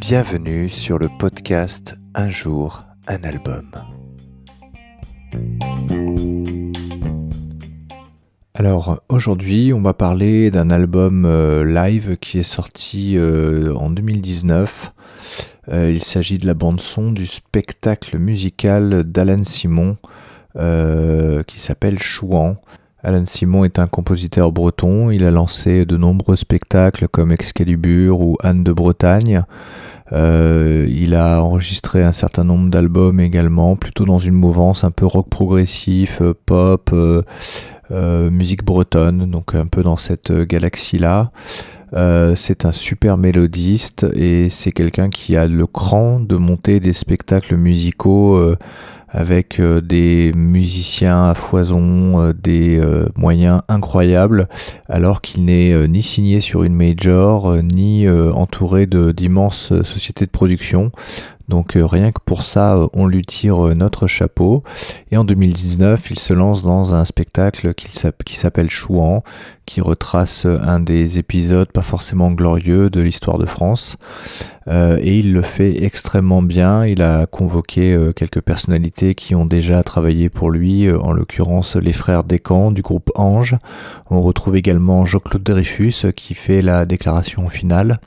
Bienvenue sur le podcast Un jour, un album. Alors aujourd'hui on va parler d'un album euh, live qui est sorti euh, en 2019. Euh, il s'agit de la bande son du spectacle musical d'Alan Simon qui s'appelle Chouan. Alan Simon est un compositeur breton. Il a lancé de nombreux spectacles comme Excalibur ou Anne de Bretagne. Euh, il a enregistré un certain nombre d'albums également, plutôt dans une mouvance un peu rock progressif, euh, pop, euh, musique bretonne, donc un peu dans cette galaxie-là. Euh, c'est un super mélodiste et c'est quelqu'un qui a le cran de monter des spectacles musicaux euh, avec euh, des musiciens à foison, des moyens incroyables, alors qu'il n'est ni signé sur une major, ni entouré d'immenses sociétés de production. Donc euh, rien que pour ça, euh, on lui tire euh, notre chapeau. Et en 2019, il se lance dans un spectacle qui s'appelle Chouan, qui retrace un des épisodes pas forcément glorieux de l'histoire de France. et il le fait extrêmement bien. Il a convoqué quelques personnalités qui ont déjà travaillé pour lui, en l'occurrence les frères Descamps du groupe Ange. On retrouve également Jean-Claude Dreyfus qui fait la déclaration finale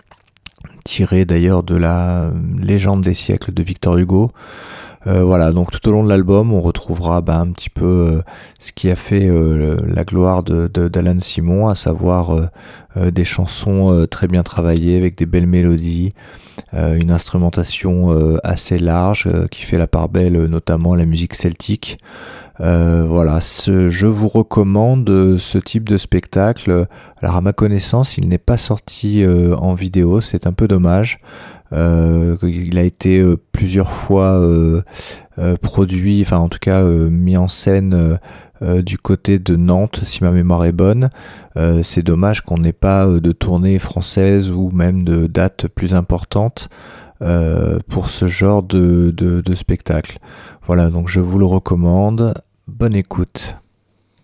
tiré d'ailleurs de la légende des siècles de Victor Hugo. Euh, voilà, donc tout au long de l'album, on retrouvera bah, un petit peu euh, ce qui a fait euh, la gloire de, d'alan Simon, à savoir des chansons très bien travaillées avec des belles mélodies, une instrumentation assez large qui fait la part belle notamment la musique celtique. Euh, voilà, je vous recommande euh, ce type de spectacle. Alors à ma connaissance, il n'est pas sorti euh, en vidéo, c'est un peu dommage. il a été plusieurs fois produit, enfin en tout cas mis en scène du côté de Nantes, si ma mémoire est bonne. c'est dommage qu'on n'ait pas de tournée française ou même de date plus importante. Euh, pour ce genre de, de, de spectacle. Voilà, donc je vous le recommande. Bonne écoute.